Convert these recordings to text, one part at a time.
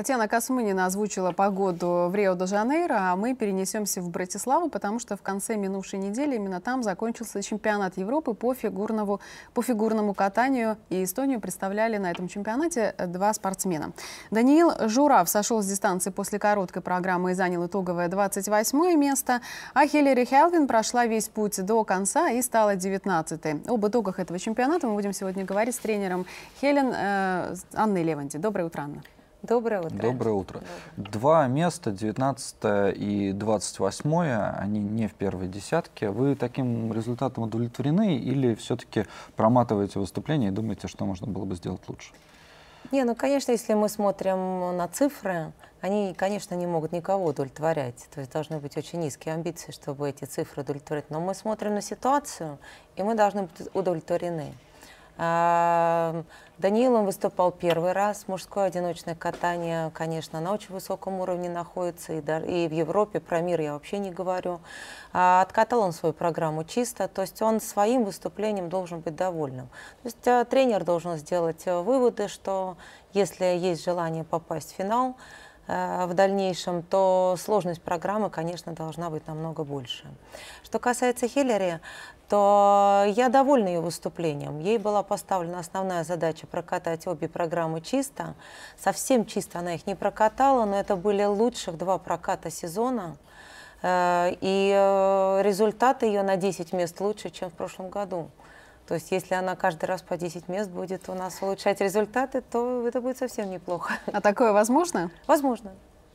Татьяна Космынина озвучила погоду в Рио-де-Жанейро, а мы перенесемся в Братиславу, потому что в конце минувшей недели именно там закончился чемпионат Европы по фигурному, по фигурному катанию, и Эстонию представляли на этом чемпионате э, два спортсмена. Даниил Журав сошел с дистанции после короткой программы и занял итоговое 28 место, а Хиллери Хелвин прошла весь путь до конца и стала 19 -й. Об итогах этого чемпионата мы будем сегодня говорить с тренером Хелен э, Анной Леванди. Доброе утро, Анна. Доброе утро. Доброе утро. Доброе. Два места, 19 и 28, они не в первой десятке. Вы таким результатом удовлетворены или все-таки проматываете выступление и думаете, что можно было бы сделать лучше? Не, ну, конечно, если мы смотрим на цифры, они, конечно, не могут никого удовлетворять. То есть должны быть очень низкие амбиции, чтобы эти цифры удовлетворить. Но мы смотрим на ситуацию, и мы должны быть удовлетворены. Даниил он выступал первый раз. Мужское одиночное катание, конечно, на очень высоком уровне находится. И, даже, и в Европе про мир я вообще не говорю. А откатал он свою программу чисто. То есть он своим выступлением должен быть довольным. То есть э, тренер должен сделать э, выводы, что если есть желание попасть в финал, э, в дальнейшем, то сложность программы, конечно, должна быть намного больше. Что касается Хиллери, то я довольна ее выступлением. Ей была поставлена основная задача прокатать обе программы чисто. Совсем чисто она их не прокатала, но это были лучших два проката сезона. Э, и э, результаты ее на 10 мест лучше, чем в прошлом году. То есть если она каждый раз по 10 мест будет у нас улучшать результаты, то это будет совсем неплохо. А такое возможно? Возможно.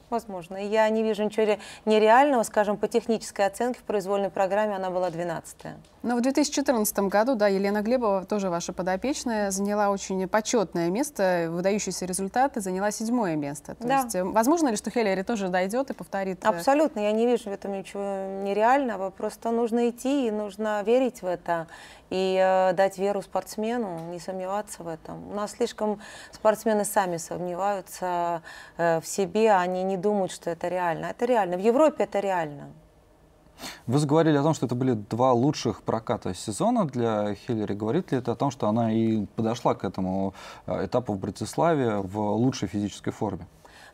Возможно. Я не вижу ничего нереального. Скажем, по технической оценке в произвольной программе она была 12 -я. Но в 2014 году, да, Елена Глебова, тоже ваша подопечная, заняла очень почетное место, выдающиеся результаты, заняла седьмое место. То да. есть, э, возможно ли, что Хеллери тоже дойдет и повторит? Э? Абсолютно. Я не вижу в этом ничего нереального. Просто нужно идти и нужно верить в это. И э, дать веру спортсмену, не сомневаться в этом. У нас слишком спортсмены сами сомневаются э, в себе, они не они думают, что это реально. Это реально. В Европе это реально. Вы заговорили о том, что это были два лучших проката сезона для Хиллери. Говорит ли это о том, что она и подошла к этому э, этапу в Братиславе в лучшей физической форме?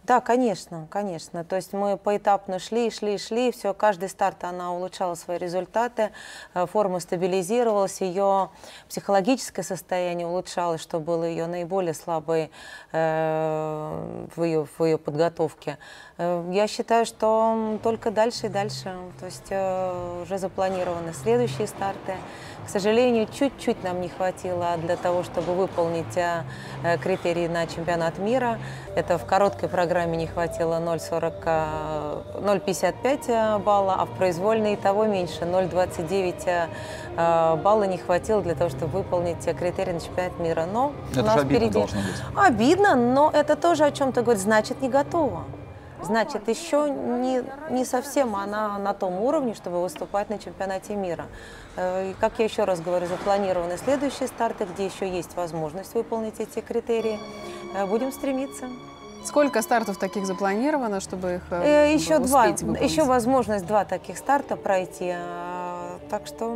Да, конечно, конечно. То есть мы поэтапно шли, шли, шли. Все, каждый старт она улучшала свои результаты, э, форма стабилизировалась, ее психологическое состояние улучшалось, что было ее наиболее слабой э, в, ее, в ее подготовке. Э, я считаю, что только дальше и дальше. То есть э, уже запланированы следующие старты. К сожалению, чуть-чуть нам не хватило для того, чтобы выполнить э, э критерии на чемпионат мира. Это в короткой программе программе не хватило 0,55 э, э, балла, а в произвольной и того меньше, 0,29 э, балла не хватило для того, чтобы выполнить критерии на чемпионат мира. Но это у нас же обидно впереди... должно быть. Обидно, но это тоже о чем-то говорит, значит, не готова. Значит, еще не, не совсем она на том уровне, чтобы выступать на чемпионате мира. как я еще раз говорю, запланированы следующие старты, где еще есть возможность выполнить эти критерии. Будем стремиться. Сколько стартов таких запланировано, чтобы их э, э, Еще успеть два, выполнить? еще возможность два таких старта пройти. А, так что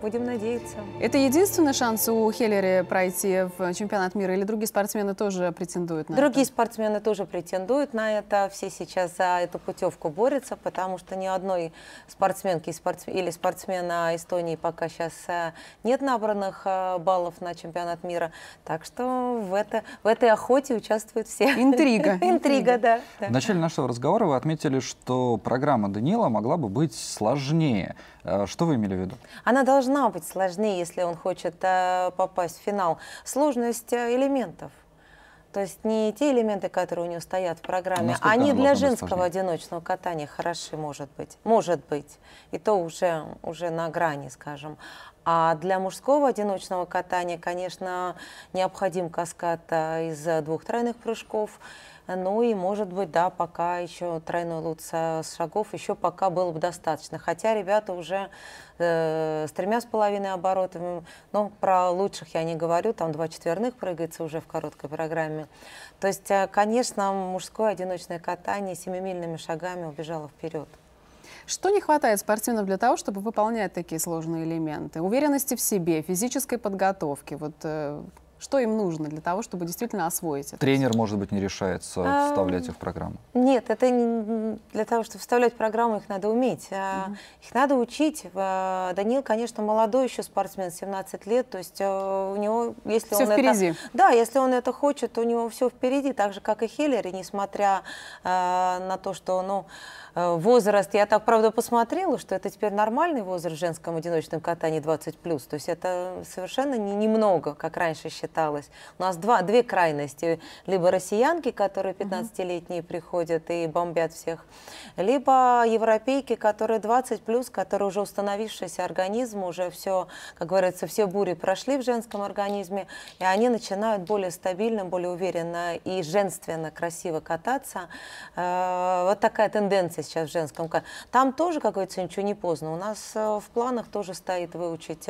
будем надеяться. Это единственный шанс у Хеллери пройти в чемпионат мира или другие спортсмены тоже претендуют на другие это? Другие спортсмены тоже претендуют на это. Все сейчас за эту путевку борются, потому что ни одной спортсменки спортс... или спортсмена Эстонии пока сейчас э, нет набранных э, баллов на чемпионат мира. Так что в, это... в этой охоте участвуют все. Интрига. Интрига, да. В начале нашего разговора вы отметили, что программа Данила могла бы быть сложнее. Э, что вы имели имели в виду. Она должна быть сложнее, если он хочет э, попасть в финал. Сложность э, элементов. То есть не те элементы, которые у него стоят в программе, Насколько они для женского одиночного катания хороши, может быть. Может быть. И то уже, уже на грани, скажем. А для мужского одиночного катания, конечно, необходим каскад э, из двух тройных прыжков – ну и, может быть, да, пока еще тройной лут с шагов, еще пока было бы достаточно. Хотя ребята уже э, с тремя с половиной оборотами, ну, про лучших я не говорю, там два четверных прыгается уже в короткой программе. То есть, э, конечно, мужское одиночное катание семимильными шагами убежало вперед. Что не хватает спортсменам для того, чтобы выполнять такие сложные элементы? Уверенности в себе, физической подготовки. Вот э, что им нужно для того, чтобы действительно освоить это? Тренер, может быть, не решается а, вставлять их в программу. Нет, это не для того, чтобы вставлять программу, их надо уметь. А, mm Их надо учить. А, Данил, конечно, молодой еще спортсмен, 17 лет. То есть а, у него, если все он впереди. это... Да, если он это хочет, у него все впереди, так же, как и Хиллер. И несмотря а, на то, что, ну, э, возраст, я так, правда, посмотрела, что это теперь нормальный возраст в женском одиночном катании 20+. То есть это совершенно не немного, как раньше считалось осталось. У нас два, две крайности. Либо россиянки, которые 15-летние приходят и бомбят всех, либо европейки, которые 20 плюс, которые уже установившийся организм, уже все, как говорится, все бури прошли в женском организме, и они начинают более стабильно, более уверенно и женственно, красиво кататься. Э, вот такая тенденция сейчас в женском. Там тоже, как говорится, ничего не поздно. У нас э, в планах тоже стоит выучить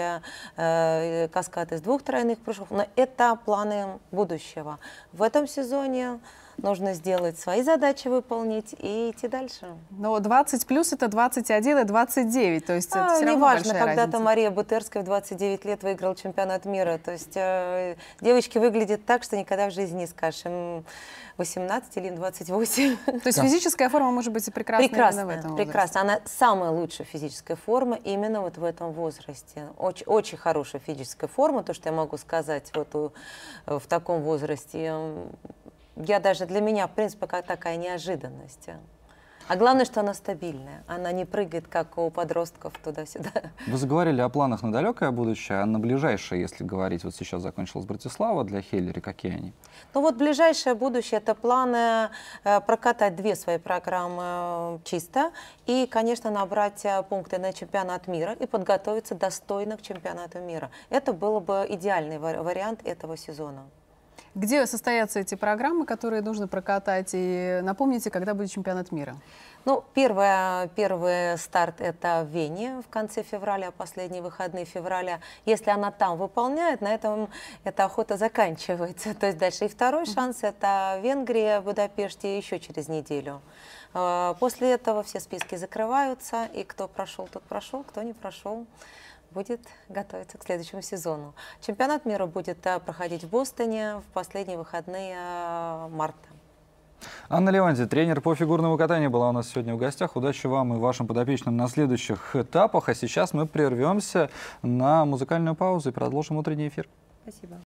э, каскад из двух тройных прыжков, но это это планы будущего. В этом сезоне нужно сделать, свои задачи выполнить и идти дальше. Но 20 плюс это 21 и 29, то есть а, это все равно важно, когда-то Мария Бутерская в 29 лет выиграла чемпионат мира, то есть э, девочки выглядят так, что никогда в жизни не скажешь, им 18 или 28. То есть да. физическая форма может быть и прекрасна прекрасная, именно в этом возрасте. Прекрасно, она самая лучшая физическая форма именно вот в этом возрасте. Очень, очень хорошая физическая форма, то, что я могу сказать вот у, э, в таком возрасте я даже для меня, в принципе, как такая неожиданность. А главное, что она стабильная. Она не прыгает, как у подростков, туда-сюда. Вы заговорили о планах на далекое будущее, а на ближайшее, если говорить, вот сейчас закончилась Братислава, для Хеллери какие они? Ну вот ближайшее будущее – это планы э, прокатать две свои программы э, чисто и, конечно, набрать э, пункты на чемпионат мира и подготовиться достойно к чемпионату мира. Это было бы идеальный вариант этого сезона. Где состоятся эти программы, которые нужно прокатать? И напомните, когда будет чемпионат мира? Ну, первое, первый старт – это в Вене в конце февраля, последние выходные февраля. Если она там выполняет, на этом эта охота заканчивается. То есть дальше. И второй шанс – это Венгрия, Будапеште еще через неделю. А, после этого все списки закрываются, и кто прошел, тот прошел, кто не прошел – будет готовиться к следующему сезону. Чемпионат мира будет э, проходить в Бостоне в последние выходные э, марта. Анна Леванди, тренер по фигурному катанию, была у нас сегодня в гостях. Удачи вам и вашим подопечным на следующих этапах. А сейчас мы прервемся на музыкальную паузу и продолжим утренний эфир. Спасибо.